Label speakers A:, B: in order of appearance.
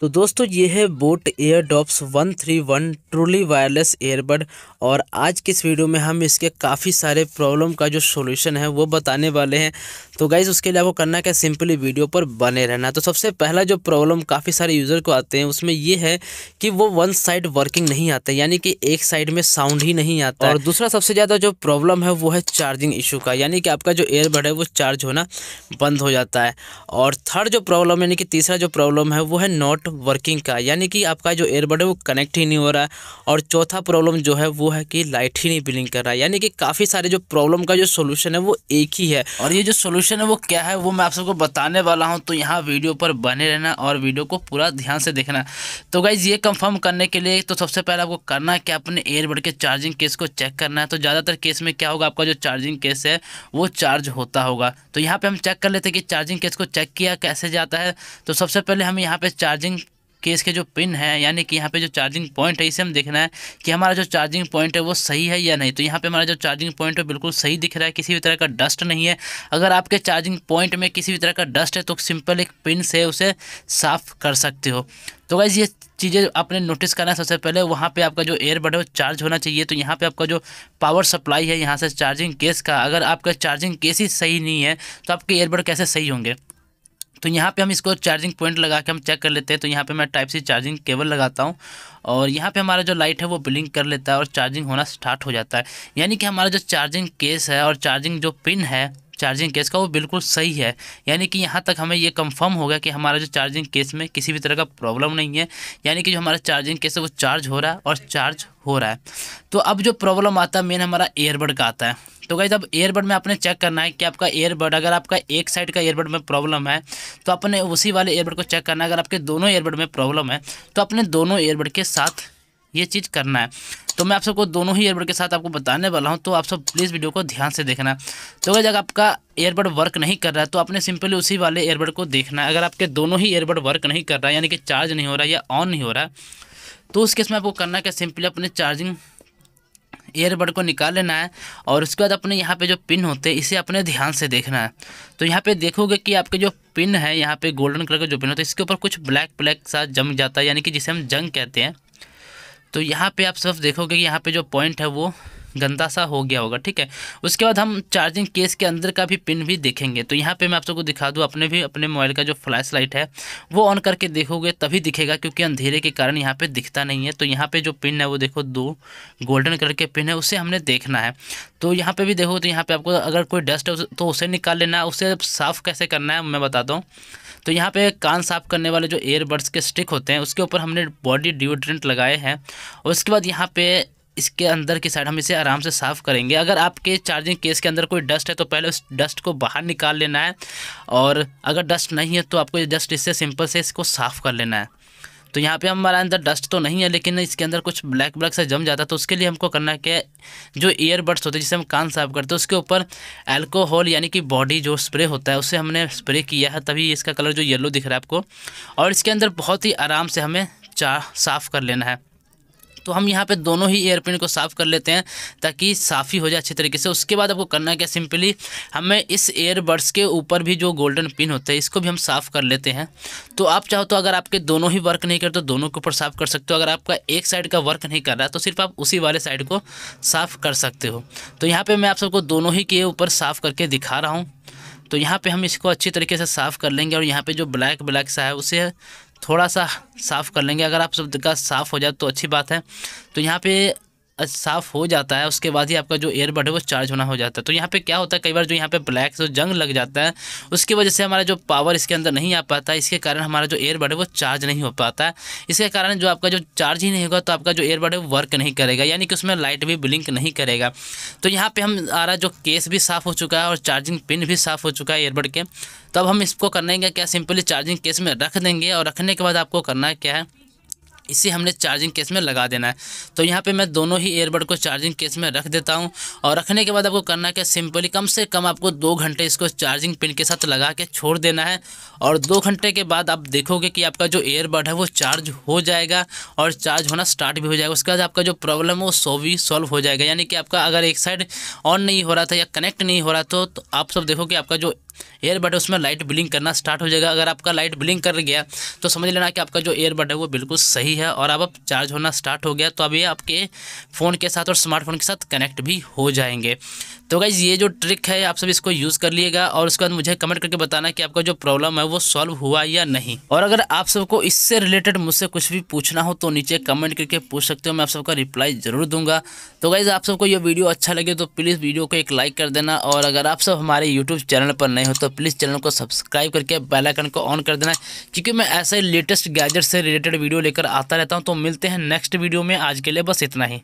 A: तो दोस्तों ये है boAt Airdopes one three one truly wireless airbud और आज की इस वीडियो में हम इसके काफ़ी सारे प्रॉब्लम का जो सोल्यूशन है वो बताने वाले हैं तो गाइज उसके लिए आपको करना क्या सिंपली वीडियो पर बने रहना तो सबसे पहला जो प्रॉब्लम काफ़ी सारे यूज़र को आते हैं उसमें ये है कि वो वन साइड वर्किंग नहीं आते यानी कि एक साइड में साउंड ही नहीं आता और दूसरा सबसे ज़्यादा जो प्रॉब्लम है वो है चार्जिंग इशू का यानी कि आपका जो एयरबड है वो चार्ज होना बंद हो जाता है और थर्ड जो प्रॉब्लम यानी कि तीसरा जो प्रॉब्लम है वो है नॉट वर्किंग का यानी कि आपका जो एयरबड है वो कनेक्ट ही नहीं हो रहा है और चौथा प्रॉब्लम जो है वो है कि लाइट ही नहीं बिलिंग कर रहा है यानी कि काफ़ी सारे जो प्रॉब्लम का जो सोल्यूशन है वो एक ही है और ये जो सोल्यूशन है वो क्या है वो मैं आप सबको बताने वाला हूँ तो यहाँ वीडियो पर बने रहना और वीडियो को पूरा ध्यान से देखना तो गाइज़ ये कन्फर्म करने के लिए तो सबसे पहले आपको करना है कि अपने एयरबड के चार्जिंग केस को चेक करना है तो ज़्यादातर केस में क्या होगा आपका जो चार्जिंग केस है वो चार्ज होता होगा तो यहाँ पर हम चेक कर लेते हैं कि चार्जिंग केस को चेक किया कैसे जाता है तो सबसे पहले हम यहाँ पे चार्जिंग केस इसके जो पिन है यानी कि यहाँ पे जो चार्जिंग पॉइंट है इसे हम देखना है कि हमारा जो चार्जिंग पॉइंट है वो सही है या नहीं तो यहाँ पे हमारा जो चार्जिंग पॉइंट है बिल्कुल सही दिख रहा है किसी भी तरह का डस्ट नहीं है अगर आपके चार्जिंग पॉइंट में किसी भी तरह का डस्ट है तो सिंपल एक पिन से उसे साफ़ कर सकते हो तो वैसे ये चीज़ें आपने नोटिस करना है सबसे पहले वहाँ पे आपका जो एयरबड है वो चार्ज होना चाहिए तो यहाँ पे आपका जो पावर सप्लाई है यहाँ से चार्जिंग केस का अगर आपका चार्जिंग केस ही सही नहीं है तो आपके एयरबड कैसे सही होंगे तो यहाँ पे हम इसको चार्जिंग पॉइंट लगा के हम चेक कर लेते हैं तो यहाँ पे मैं टाइप सी चार्जिंग केबल लगाता हूँ और यहाँ पे हमारा जो लाइट है वो ब्लिंक कर लेता है और चार्जिंग होना स्टार्ट हो जाता है यानी कि हमारा जो चार्जिंग केस है और चार्जिंग जो पिन है चार्जिंग केस का वो बिल्कुल सही है यानी कि यहाँ तक हमें ये कंफर्म हो गया कि हमारा जो चार्जिंग केस में किसी भी तरह का प्रॉब्लम नहीं है यानी कि जो हमारा चार्जिंग केस है वो चार्ज हो रहा है और चार्ज हो रहा है तो अब जो प्रॉब्लम आता है मेन हमारा एयरबड का आता है तो गाइज अब एयरबड में आपने चेक करना है कि आपका एयरबड अगर आपका एक साइड का एयरबड में प्रॉब्लम है तो आपने उसी वाले एयरबड को चेक करना है अगर आपके दोनों एयरबड में प्रॉब्लम है तो अपने दोनों एयरबड के साथ ये चीज़ करना है तो मैं आप सबको दोनों ही एयरबड के साथ आपको बताने वाला हूँ तो आप सब प्लीज़ वीडियो को ध्यान से देखना तो अगर आपका एयरबड वर्क नहीं कर रहा है तो आपने सिंपली उसी वाले एयरबड को देखना है अगर आपके दोनों ही एयरबड वर्क नहीं कर रहा है यानी कि चार्ज नहीं हो रहा या ऑन नहीं हो रहा तो उस केस में आपको करना है क्या सिंपली अपने चार्जिंग एयरबड को निकाल लेना है और उसके बाद अपने यहाँ पे जो पिन होते हैं इसे अपने ध्यान से देखना है तो यहाँ पे देखोगे कि आपके जो पिन है यहाँ पे गोल्डन कलर का जो पिन होता है इसके ऊपर कुछ ब्लैक ब्लैक सा जम जाता है यानी कि जिसे हम जंग कहते हैं तो यहाँ पे आप सब देखोगे कि यहाँ पे जो पॉइंट है वो गंदा सा हो गया होगा ठीक है उसके बाद हम चार्जिंग केस के अंदर का भी पिन भी देखेंगे तो यहाँ पे मैं आप सबको दिखा दूँ अपने भी अपने मोबाइल का जो फ्लैश लाइट है वो ऑन करके देखोगे तभी दिखेगा क्योंकि अंधेरे के कारण यहाँ पे दिखता नहीं है तो यहाँ पे जो पिन है वो देखो दो गोल्डन कलर के पिन है उसे हमने देखना है तो यहाँ पर भी देखो तो यहाँ पर आपको अगर कोई डस्ट है तो उसे निकाल लेना है उसे साफ़ कैसे करना है मैं बताता हूँ तो यहाँ पे कान साफ़ करने वाले जो एयरबड्स के स्टिक होते हैं उसके ऊपर हमने बॉडी डिओड्रेंट लगाए हैं और उसके बाद यहाँ पे इसके अंदर की साइड हम इसे आराम से साफ़ करेंगे अगर आपके चार्जिंग केस के अंदर कोई डस्ट है तो पहले उस डस्ट को बाहर निकाल लेना है और अगर डस्ट नहीं है तो आपको ये डस्ट इससे सिंपल से इसको साफ़ कर लेना है तो यहाँ पे हमारा अंदर डस्ट तो नहीं है लेकिन इसके अंदर कुछ ब्लैक ब्लैक सा जम जाता है तो उसके लिए हमको करना क्या है जो ईयरबड्स होते हैं जिसे हम कान साफ करते हैं उसके ऊपर अल्कोहल यानी कि बॉडी जो स्प्रे होता है उसे हमने स्प्रे किया है तभी इसका कलर जो येलो दिख रहा है आपको और इसके अंदर बहुत ही आराम से हमें चा साफ़ कर लेना है तो हम यहाँ पे दोनों ही पिन को साफ़ कर लेते हैं ताकि साफ़ ही हो जाए अच्छे तरीके से उसके बाद आपको करना क्या सिंपली हमें इस एयरबड्स के ऊपर भी जो गोल्डन पिन होते हैं इसको भी हम साफ़ कर लेते हैं तो आप चाहो तो अगर आपके दोनों ही वर्क नहीं करते तो दोनों के ऊपर साफ़ कर सकते हो अगर आपका एक साइड का वर्क नहीं कर रहा तो सिर्फ आप उसी वाले साइड को साफ़ कर सकते हो तो यहाँ पर मैं आप सबको दोनों ही के ऊपर साफ़ करके दिखा रहा हूँ तो यहाँ पे हम इसको अच्छी तरीके से साफ़ कर लेंगे और यहाँ पे जो ब्लैक ब्लैक सा है उसे थोड़ा सा साफ़ कर लेंगे अगर आप सब जगह साफ़ हो जाए तो अच्छी बात है तो यहाँ पे साफ़ हो जाता है उसके बाद ही आपका जो एयरबड है वो चार्ज होना हो जाता है तो यहाँ पे क्या होता है कई बार जो यहाँ पे ब्लैक जो जंग लग जाता है उसकी वजह से हमारा जो पावर इसके अंदर नहीं आ पाता इसके कारण हमारा जो एयरबड है वो चार्ज नहीं हो पाता है इसके कारण जो आपका जो चार्ज ही नहीं होगा तो आपका जो एयरबड है वो वर्क नहीं करेगा यानी कि उसमें लाइट भी ब्लिंक नहीं करेगा तो यहाँ पर हम आ जो केस भी साफ़ हो चुका है और चार्जिंग पिन भी साफ़ हो चुका है एयरबड के तब तो हम इसको करने का क्या सिंपली चार्जिंग केस में रख देंगे और रखने के बाद आपको करना क्या है इसे हमने चार्जिंग केस में लगा देना है तो यहाँ पे मैं दोनों ही एयरबड को चार्जिंग केस में रख देता हूँ और रखने के बाद आपको करना क्या सिंपली कम से कम आपको दो घंटे इसको चार्जिंग पिन के साथ लगा के छोड़ देना है और दो घंटे के बाद आप देखोगे कि आपका जो एयरबड है वो चार्ज हो जाएगा और चार्ज होना स्टार्ट भी हो जाएगा उसके बाद आपका जो प्रॉब्लम है वो सो भी सॉल्व हो जाएगा यानी कि आपका अगर एक साइड ऑन नहीं हो रहा था या कनेक्ट नहीं हो रहा था तो, तो आप सब देखो कि आपका जो एयरबड है उसमें लाइट ब्लिंक करना स्टार्ट हो जाएगा अगर आपका लाइट ब्लिंक कर गया तो समझ लेना कि आपका जो एयरबड है वो बिल्कुल सही है और अब चार्ज होना स्टार्ट हो गया तो अब ये आपके फ़ोन के साथ और स्मार्टफोन के साथ कनेक्ट भी हो जाएंगे तो गाइज़ ये जो ट्रिक है आप सब इसको यूज़ कर लिएगा और उसके बाद मुझे कमेंट करके बताना कि आपका जो प्रॉब्लम है वो सॉल्व हुआ या नहीं और अगर आप सबको इससे रिलेटेड मुझसे कुछ भी पूछना हो तो नीचे कमेंट करके पूछ सकते हो मैं आप सबका रिप्लाई ज़रूर दूंगा तो गाइज़ आप सबको ये वीडियो अच्छा लगे तो प्लीज़ वीडियो को एक लाइक कर देना और अगर आप सब हमारे यूट्यूब चैनल पर नए हो तो प्लीज़ चैनल को सब्सक्राइब करके आइकन को ऑन कर देना क्योंकि मैं ऐसे लेटेस्ट गैजेट से रिलेटेड वीडियो लेकर आता रहता हूँ तो मिलते हैं नेक्स्ट वीडियो में आज के लिए बस इतना ही